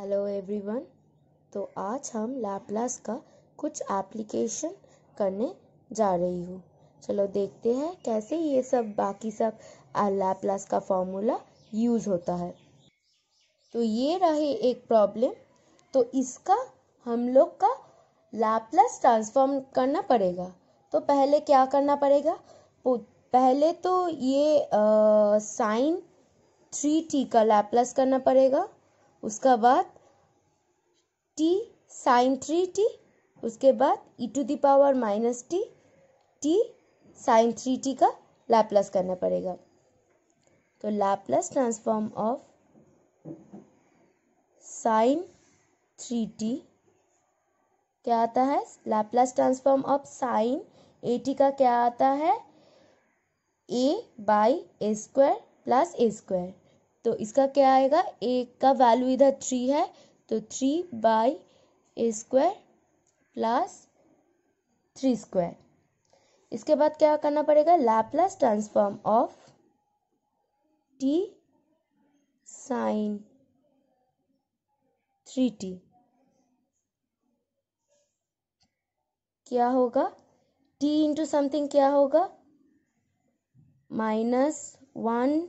hello everyone तो आज हम लैपलास का कुछ एप्लीकेशन करने जा रही हूँ चलो देखते हैं कैसे ये सब बाकी सब लैपलास का फॉर्मूला यूज़ होता है तो ये रहे एक प्रॉब्लम तो इसका हम लोग का लैपलास ट्रांसफॉर्म करना पड़ेगा तो पहले क्या करना पड़ेगा पहले तो ये साइन थ्री टी का लैपलास करना पड़ेगा उसका बाद टी साइन थ्री टी उसके बाद e to the power minus t t sine three t का लाप्लास करना पड़ेगा तो Laplace transform of sine three t क्या आता है Laplace transform of sine a t का क्या आता है a by a square plus a square तो इसका क्या आएगा ए का वैल्यू इधर थ्री है तो three by a square plus three square इसके बाद क्या करना पड़ेगा Laplace transform of t sine three t क्या होगा टी इंटू समथिंग क्या होगा माइनस वन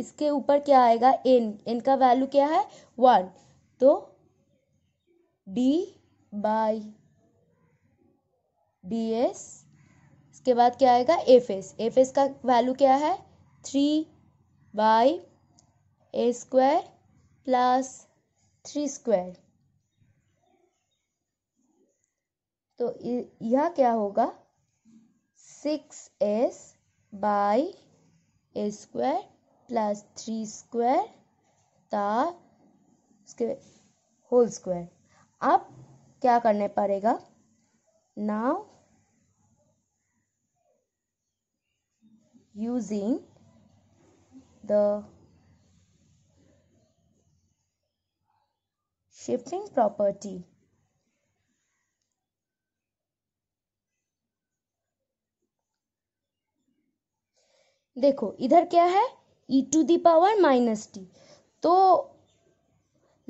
इसके ऊपर क्या आएगा एन एन का वैल्यू क्या है वन तो डी बाई डी एस इसके बाद क्या आएगा एफ एस एफ एस का वैल्यू क्या है three by a square plus three square तो यह क्या होगा six s by a square plus three square the whole square अब क्या करने पड़ेगा now using the shifting property देखो इधर क्या है e to the power minus t तो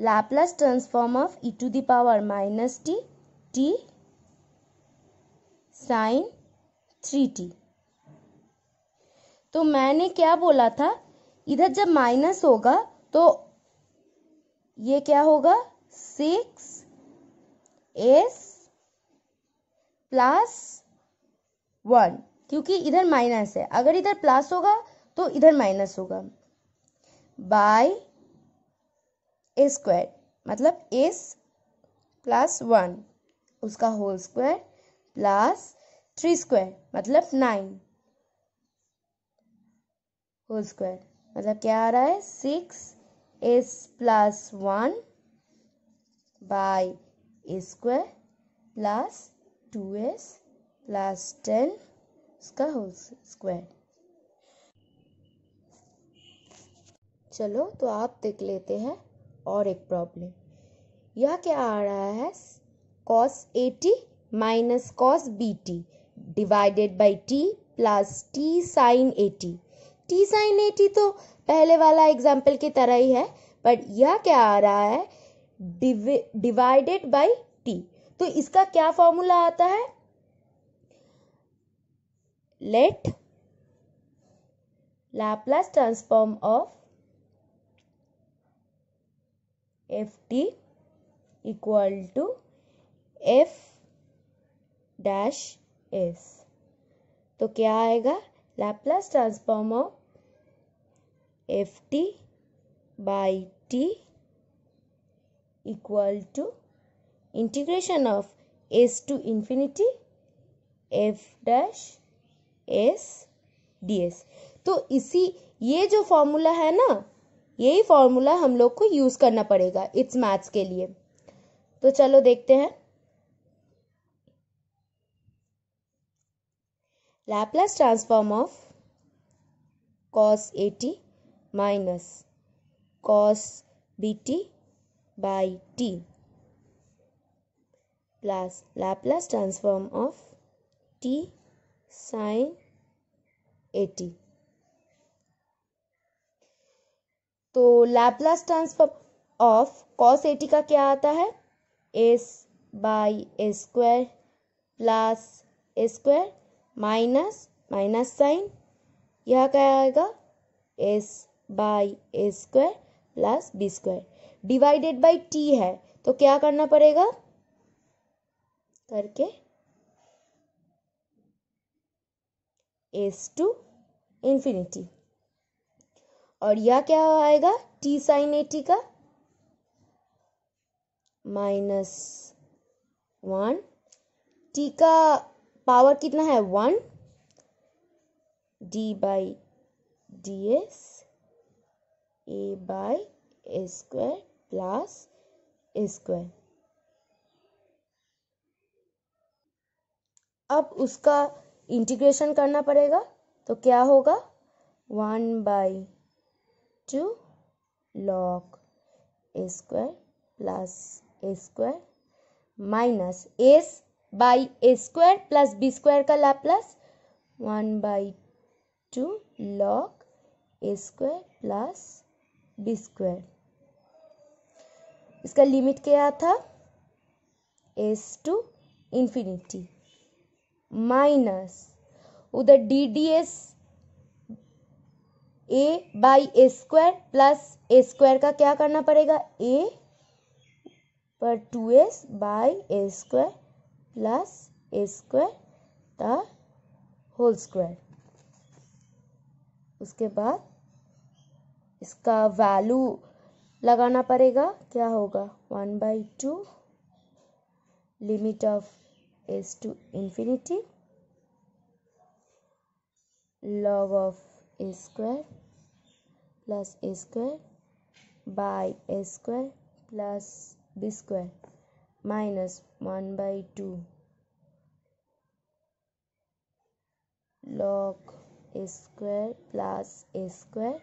Laplace transform of e to the power minus t t sine three t तो मैंने क्या बोला था इधर जब माइनस होगा तो ये क्या होगा सिक्स एस प्लस वन क्योंकि इधर माइनस है अगर इधर प्लस होगा तो इधर माइनस होगा बाय ए स्क्वायर मतलब एस प्लस वन उसका whole square plus three square मतलब नाइन होल स्क्वायर मतलब क्या आ रहा है six s plus one by a square plus two s plus ten उसका होल स्क्वायर चलो तो आप देख लेते हैं और एक प्रॉब्लम यह क्या आ रहा है cos a t minus cos b t divided by t plus t sine a t t sine a t तो पहले वाला एग्जाम्पल की तरह ही है बट यह क्या आ रहा है डिवाइडेड बाई टी तो इसका क्या फॉर्मूला आता है let Laplace transform of f t equal to f dash s तो क्या आएगा Laplace transform of f t by t equal to integration of s to infinity f dash s d s तो इसी ये जो formula है ना यही फॉर्मूला हम लोग को यूज़ करना पड़ेगा इट्स मैथ्स के लिए तो चलो देखते हैं Laplace transform of cos a t minus cos b t by t plus Laplace transform of t sine a t तो Laplace transfer of cos a t का क्या आता है s by a square plus a square minus minus sine यह क्या आएगा s by a square plus b square divided by t है तो क्या करना पड़ेगा करके एस टू इन्फिनिटी और यह क्या आएगा टी साइन एटी का माइनस वन टी का पावर कितना है one d by d s a by square plus a square अब उसका इंटीग्रेशन करना पड़ेगा तो क्या होगा one by two log a square plus a square minus s by a square plus b square का Laplace one by two log a square plus b square इसका limit क्या था एस टू इन्फिनिटी माइनस उधर d d s a by a square plus a square का क्या करना पड़ेगा a पर to s by a square plus a square the whole square उसके बाद इसका वैल्यू लगाना पड़ेगा क्या होगा one by two limit of s to infinity log of a square plus a square by a square plus b square minus 1 by 2 log a square plus a square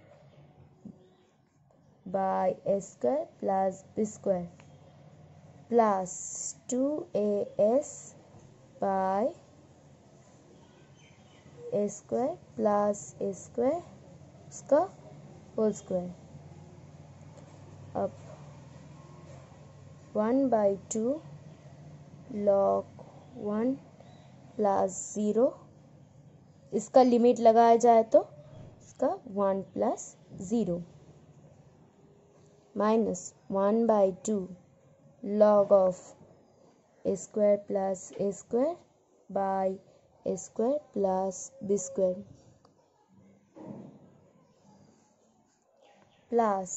by a square plus b square plus 2as by a square plus a square उसका whole square अब one by two log one plus zero इसका limit लगाया जाए तो इसका one plus zero minus one by two log of a square plus a square by a square plus b square plus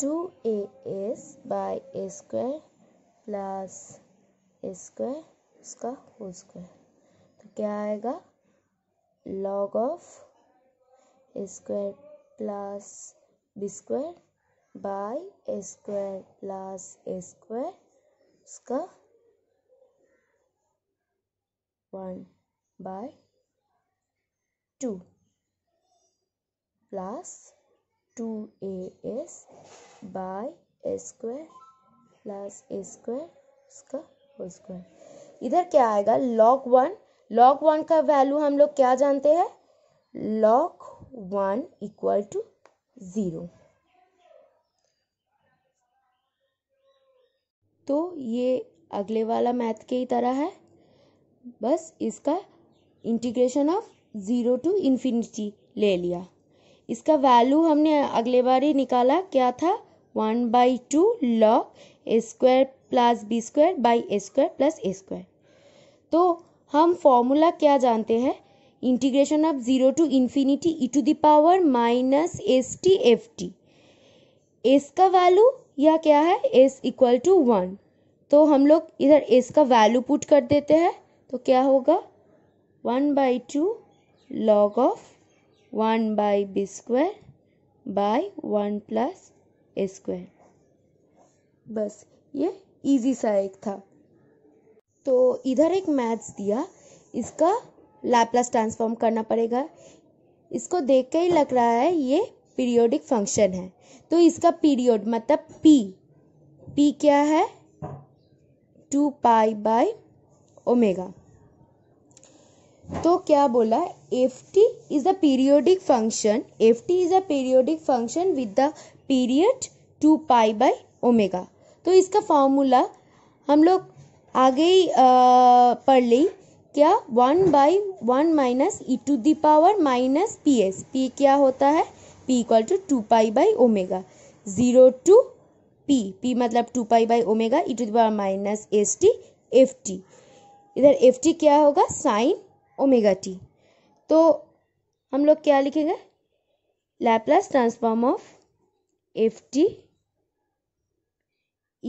two a s by a square plus a square उसका whole square तो क्या आएगा log of a square plus b square bye a square plus a square उसका 1 to 2 plus 2as by a square plus a square उसका whole square इधर क्या आएगा log one log one का वैल्यू हम लोग क्या जानते हैं log one equal to zero तो ये अगले वाला मैथ के ही तरह है बस इसका integration of zero to infinity ले लिया इसका वैल्यू हमने अगले बार ही निकाला क्या था one by two a square plus b square by square plus a square तो हम फॉर्मूला क्या जानते हैं integration of zero to infinity e to the power minus s t f t s का वैल्यू या क्या है एस इक्वल टू वन तो हम लोग इधर एस का वैल्यू पुट कर देते हैं तो क्या होगा one by two log of one by b square by one plus a square बस ये इजी सा एक था तो इधर एक मैथ्स दिया इसका लैपलास ट्रांसफॉर्म करना पड़ेगा इसको देख के ही लग रहा है ये पीरियोडिक फंक्शन है तो इसका पीरियड मतलब पी पी क्या है टू पाई बाई ओमेगा तो क्या बोला f t is a periodic function f t is a periodic function with the period two pi by omega तो इसका फॉर्मूला हम लोग आगे ही पढ़ ली क्या one by one minus e to the power minus p s p क्या होता है p equal to two pi by omega zero to p p मतलब two pi by omega e to the power minus s t f t इधर f t क्या होगा sign omega T तो हम लोग क्या लिखेंगे Laplace transform of f t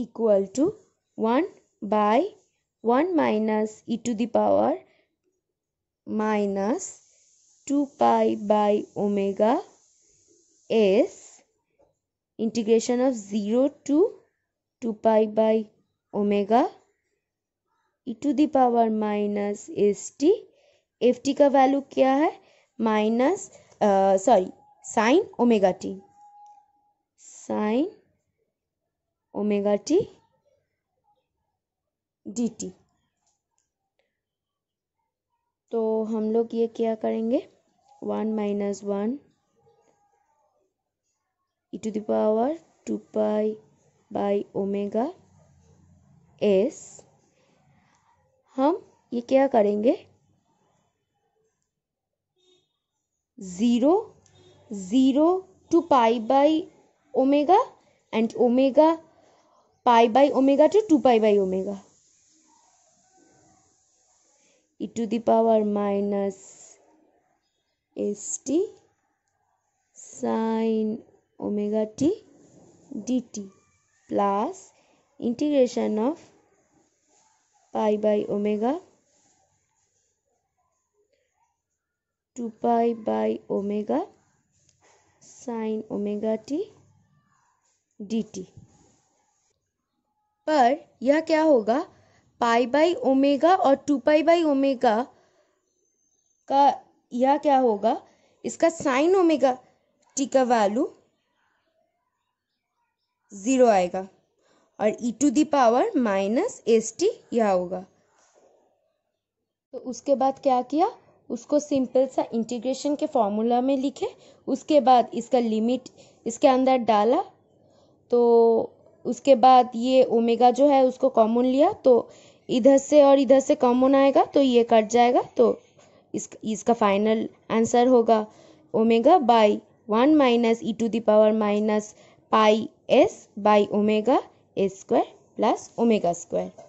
equal to one by one minus e to the power minus two pi by omega s integration of zero to two pi by omega e to power minus s t f t का value क्या है minus sorry sine omega t sine omega t d t तो हम लोग ये क्या करेंगे one minus one e to the power two pi by omega S हम ये क्या करेंगे zero zero to pi by omega and omega pi by omega to two pi by omega e to power minus s t sine omega t d t plus integration of pi by omega pi pi by omega sin omega t dt पर यह क्या होगा pi by omega और two pi by omega का यह क्या होगा इसका साइन ओमेगा टी का वैल्यू ज़ीरो आएगा और e to the power minus s t यह होगा तो उसके बाद क्या किया उसको सिंपल सा इंटीग्रेशन के फॉर्मूला में लिखे उसके बाद इसका लिमिट इसके अंदर डाला तो उसके बाद ये ओमेगा जो है उसको कॉमन लिया तो इधर से और इधर से कॉमन आएगा तो ये कट जाएगा तो इस, इसका फाइनल आंसर होगा omega by one minus e to the power minus pi s by omega a square plus omega square